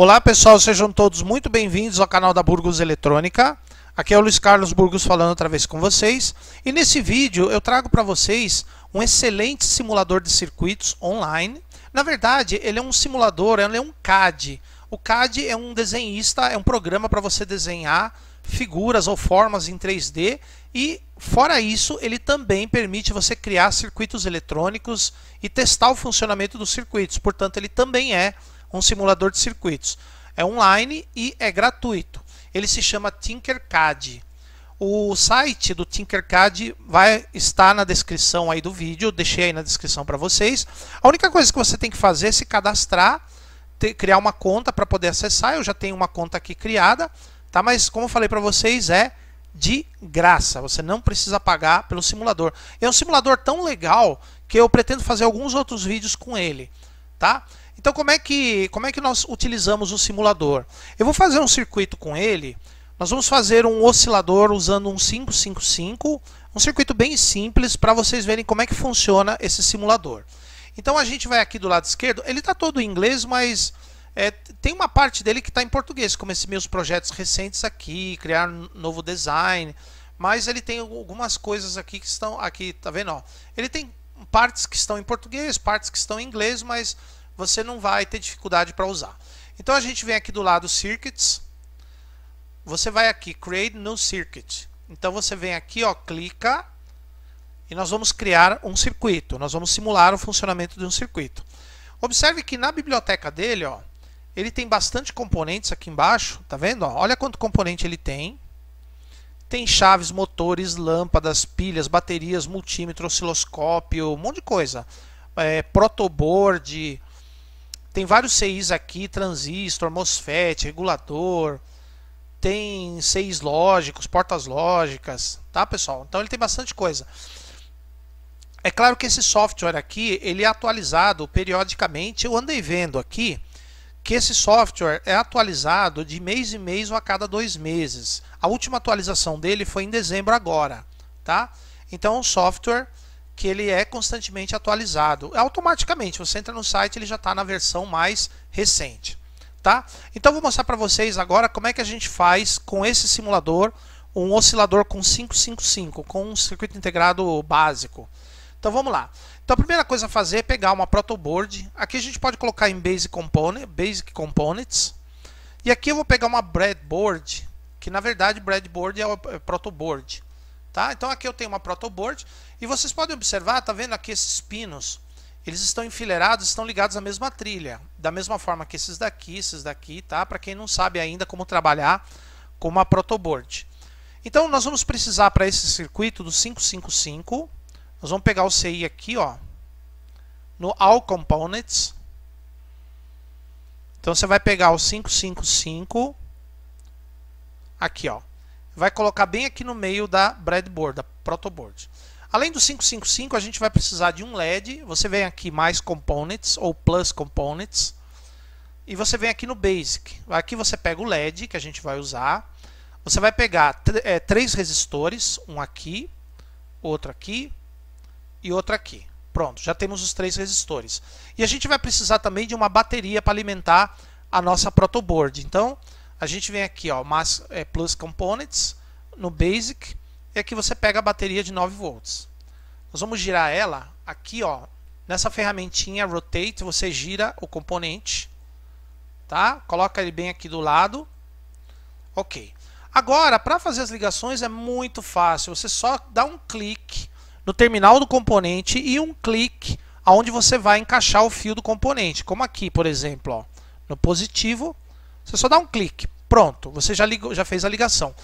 Olá pessoal, sejam todos muito bem-vindos ao canal da Burgos Eletrônica. Aqui é o Luiz Carlos Burgos falando outra vez com vocês. E nesse vídeo eu trago para vocês um excelente simulador de circuitos online. Na verdade, ele é um simulador, ele é um CAD. O CAD é um desenhista, é um programa para você desenhar figuras ou formas em 3D e fora isso, ele também permite você criar circuitos eletrônicos e testar o funcionamento dos circuitos. Portanto, ele também é um simulador de circuitos. É online e é gratuito. Ele se chama Tinkercad. O site do Tinkercad vai estar na descrição aí do vídeo, deixei aí na descrição para vocês. A única coisa que você tem que fazer é se cadastrar, ter, criar uma conta para poder acessar. Eu já tenho uma conta aqui criada, tá? Mas como eu falei para vocês, é de graça. Você não precisa pagar pelo simulador. É um simulador tão legal que eu pretendo fazer alguns outros vídeos com ele, tá? Então como é que como é que nós utilizamos o simulador? Eu vou fazer um circuito com ele. Nós vamos fazer um oscilador usando um 555, um circuito bem simples para vocês verem como é que funciona esse simulador. Então a gente vai aqui do lado esquerdo, ele está todo em inglês, mas é, tem uma parte dele que está em português, como esses meus projetos recentes aqui, criar um novo design, mas ele tem algumas coisas aqui que estão aqui, tá vendo? Ó, ele tem partes que estão em português, partes que estão em inglês, mas você não vai ter dificuldade para usar. Então a gente vem aqui do lado Circuits, você vai aqui Create New Circuit. Então você vem aqui, ó, clica e nós vamos criar um circuito. Nós vamos simular o funcionamento de um circuito. Observe que na biblioteca dele, ó, ele tem bastante componentes aqui embaixo, tá vendo? Ó, olha quanto componente ele tem. Tem chaves, motores, lâmpadas, pilhas, baterias, multímetro, osciloscópio, um monte de coisa. É, protoboard, tem vários CIs aqui, transistor, MOSFET, regulador, tem CIs lógicos, portas lógicas, tá pessoal? Então ele tem bastante coisa. É claro que esse software aqui, ele é atualizado periodicamente. Eu andei vendo aqui que esse software é atualizado de mês em mês ou a cada dois meses. A última atualização dele foi em dezembro agora, tá? Então o é software que ele é constantemente atualizado. É automaticamente, você entra no site, ele já está na versão mais recente. Tá? Então vou mostrar para vocês agora como é que a gente faz com esse simulador um oscilador com 555, com um circuito integrado básico. Então vamos lá. Então a primeira coisa a fazer é pegar uma protoboard. Aqui a gente pode colocar em Basic, Component, Basic Components. E aqui eu vou pegar uma breadboard, que na verdade breadboard é o é protoboard. Tá? Então aqui eu tenho uma protoboard e vocês podem observar, tá vendo aqui esses pinos? Eles estão enfileirados, estão ligados à mesma trilha, da mesma forma que esses daqui, esses daqui, tá? Para quem não sabe ainda como trabalhar com uma protoboard. Então nós vamos precisar para esse circuito do 555, nós vamos pegar o CI aqui, ó, no All Components. Então você vai pegar o 555 aqui, ó. Vai colocar bem aqui no meio da breadboard, da protoboard. Além do 555, a gente vai precisar de um LED. Você vem aqui mais components ou plus components e você vem aqui no basic. Aqui você pega o LED que a gente vai usar. Você vai pegar é, três resistores, um aqui, outro aqui e outro aqui. Pronto, já temos os três resistores. E a gente vai precisar também de uma bateria para alimentar a nossa protoboard. Então, a gente vem aqui, ó, mais é, plus components no basic é que você pega a bateria de 9 volts. Nós vamos girar ela aqui, ó, nessa ferramentinha Rotate, você gira o componente, tá? Coloca ele bem aqui do lado. OK. Agora, para fazer as ligações é muito fácil. Você só dá um clique no terminal do componente e um clique aonde você vai encaixar o fio do componente, como aqui, por exemplo, ó, no positivo, você só dá um clique. Pronto, você já ligou, já fez a ligação.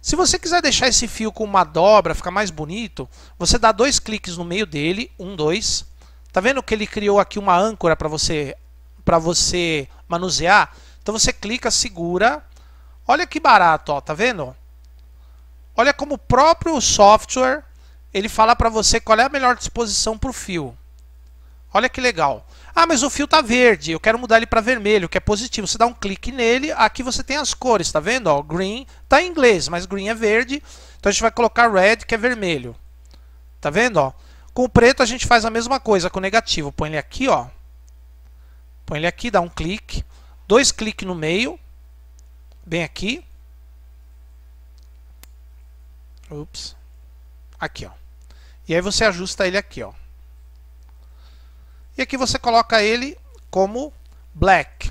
Se você quiser deixar esse fio com uma dobra, ficar mais bonito, você dá dois cliques no meio dele, um, dois. Tá vendo que ele criou aqui uma âncora para você, para você manusear? Então você clica, segura. Olha que barato, ó, tá vendo? Olha como o próprio software ele fala para você qual é a melhor disposição para o fio. Olha que legal. Ah, mas o fio tá verde, eu quero mudar ele para vermelho, que é positivo. Você dá um clique nele, aqui você tem as cores, tá vendo? Ó, green tá em inglês, mas green é verde. Então a gente vai colocar red, que é vermelho. Tá vendo, ó? Com o preto a gente faz a mesma coisa com o negativo. Põe ele aqui, ó. Põe ele aqui, dá um clique, dois cliques no meio, bem aqui. Ups. Aqui, ó. E aí você ajusta ele aqui, ó. E aqui você coloca ele como black.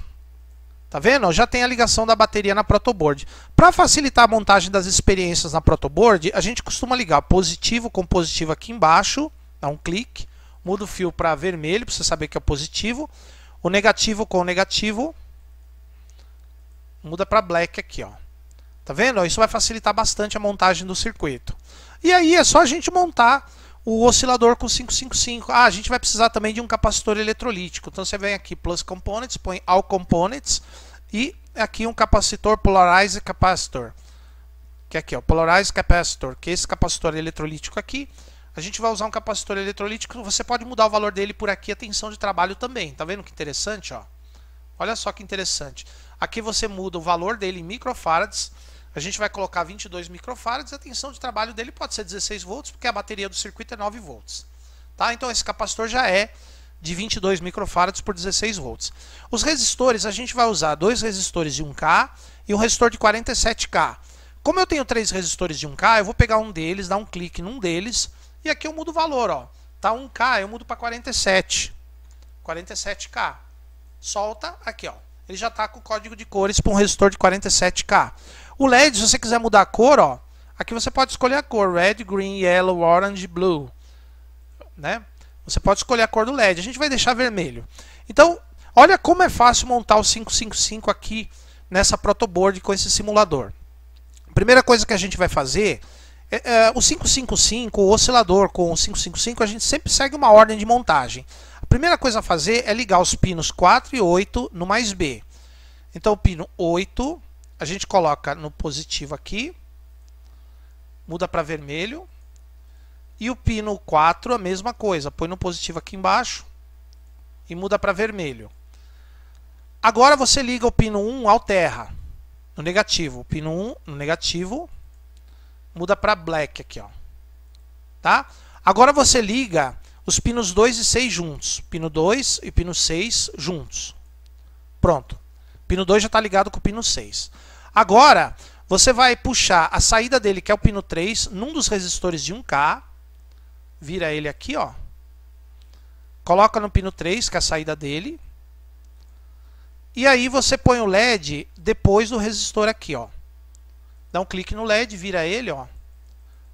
Tá vendo? Já tem a ligação da bateria na protoboard. Para facilitar a montagem das experiências na protoboard, a gente costuma ligar positivo com positivo aqui embaixo, dá um clique, muda o fio para vermelho para você saber que é positivo, o negativo com o negativo muda para black aqui, ó. Tá vendo? Isso vai facilitar bastante a montagem do circuito. E aí é só a gente montar o oscilador com 555. Ah, a gente vai precisar também de um capacitor eletrolítico. Então você vem aqui plus components, põe all components e aqui um capacitor polarized capacitor. Que é aqui, ó, polarized capacitor, que é esse capacitor eletrolítico aqui. A gente vai usar um capacitor eletrolítico, você pode mudar o valor dele por aqui, a tensão de trabalho também. Tá vendo que interessante, ó? Olha só que interessante. Aqui você muda o valor dele em microfarads a gente vai colocar 22 microfarads, a tensão de trabalho dele pode ser 16 volts, porque a bateria do circuito é 9 volts. Tá? Então esse capacitor já é de 22 microfarads por 16 volts. Os resistores, a gente vai usar dois resistores de 1K e um resistor de 47K. Como eu tenho três resistores de 1K, eu vou pegar um deles, dar um clique num deles, e aqui eu mudo o valor. Ó. Tá 1K, eu mudo para 47. 47K. Solta aqui, ó ele já está com o código de cores para um resistor de 47K. O LED, se você quiser mudar a cor, ó, aqui você pode escolher a cor red, green, yellow, orange, blue, né? Você pode escolher a cor do LED. A gente vai deixar vermelho. Então, olha como é fácil montar o 555 aqui nessa protoboard com esse simulador. A primeira coisa que a gente vai fazer é, é, o 555, o oscilador com o 555, a gente sempre segue uma ordem de montagem. A primeira coisa a fazer é ligar os pinos 4 e 8 no mais B. Então o pino 8 a gente coloca no positivo aqui, muda para vermelho. E o pino 4 a mesma coisa, põe no positivo aqui embaixo e muda para vermelho. Agora você liga o pino 1 ao terra, no negativo. O pino 1 no negativo, muda para black aqui, ó. Tá? Agora você liga os pinos 2 e 6 juntos. Pino 2 e pino 6 juntos. Pronto. Pino 2 já está ligado com o pino 6. Agora, você vai puxar a saída dele, que é o pino 3, num dos resistores de 1K. Vira ele aqui, ó. Coloca no pino 3, que é a saída dele. E aí você põe o LED depois do resistor aqui, ó. Dá um clique no LED, vira ele, ó.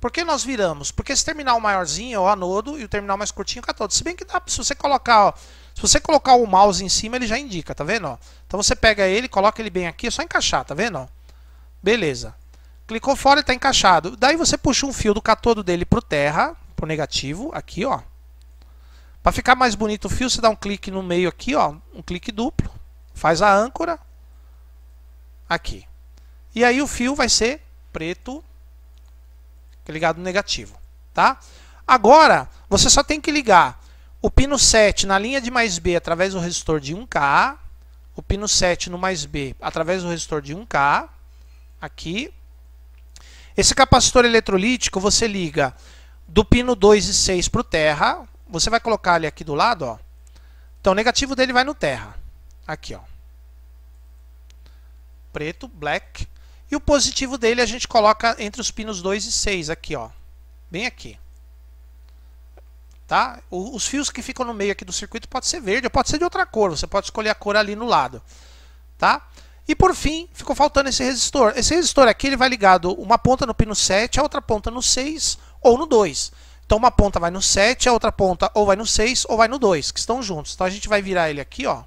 Por que nós viramos? Porque esse terminal maiorzinho é o anodo e o terminal mais curtinho é o catodo. Se bem que dá, se você colocar, ó, se você colocar o mouse em cima, ele já indica, tá vendo? Ó? Então você pega ele, coloca ele bem aqui, é só encaixar, tá vendo? Beleza. Clicou fora e está encaixado. Daí você puxa um fio do catodo dele pro terra, pro negativo, aqui, ó. Para ficar mais bonito o fio, você dá um clique no meio aqui, ó, um clique duplo, faz a âncora aqui. E aí o fio vai ser preto ligado no negativo, tá? Agora, você só tem que ligar o pino 7 na linha de mais B através do resistor de 1K, o pino 7 no mais B através do resistor de 1K, aqui. Esse capacitor eletrolítico você liga do pino 2 e 6 para o terra, você vai colocar ele aqui do lado, ó. Então, o negativo dele vai no terra, aqui, ó. Preto, black, e o positivo dele a gente coloca entre os pinos 2 e 6 aqui, ó. Bem aqui. Tá? O, os fios que ficam no meio aqui do circuito pode ser verde ou pode ser de outra cor. Você pode escolher a cor ali no lado. Tá? E por fim, ficou faltando esse resistor. Esse resistor aqui ele vai ligado uma ponta no pino 7, a outra ponta no 6 ou no 2. Então uma ponta vai no 7, a outra ponta ou vai no 6 ou vai no 2, que estão juntos. Então a gente vai virar ele aqui, ó.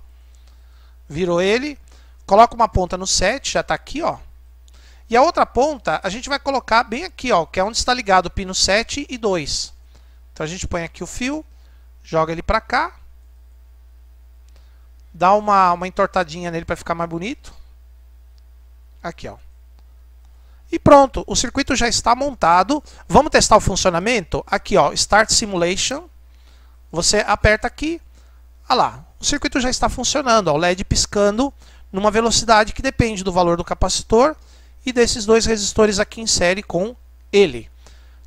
Virou ele, coloca uma ponta no 7, já está aqui, ó. E a outra ponta a gente vai colocar bem aqui, ó, que é onde está ligado o pino 7 e 2. Então a gente põe aqui o fio, joga ele para cá, dá uma, uma entortadinha nele para ficar mais bonito. Aqui, ó. E pronto, o circuito já está montado. Vamos testar o funcionamento? Aqui, ó, Start Simulation. Você aperta aqui. Olha ah lá, o circuito já está funcionando. Ó, o LED piscando numa velocidade que depende do valor do capacitor e desses dois resistores aqui em série com ele.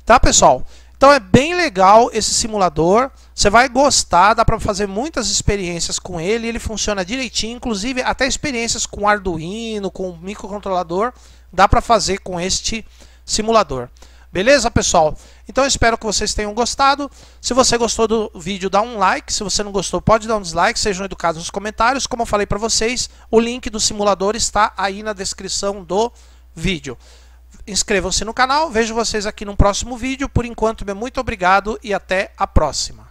Tá, pessoal? Então é bem legal esse simulador, você vai gostar, dá para fazer muitas experiências com ele, ele funciona direitinho, inclusive até experiências com Arduino, com microcontrolador, dá para fazer com este simulador. Beleza, pessoal? Então espero que vocês tenham gostado. Se você gostou do vídeo, dá um like. Se você não gostou, pode dar um dislike. Sejam educados nos comentários. Como eu falei para vocês, o link do simulador está aí na descrição do vídeo. Inscrevam-se no canal, vejo vocês aqui no próximo vídeo. Por enquanto, meu muito obrigado e até a próxima.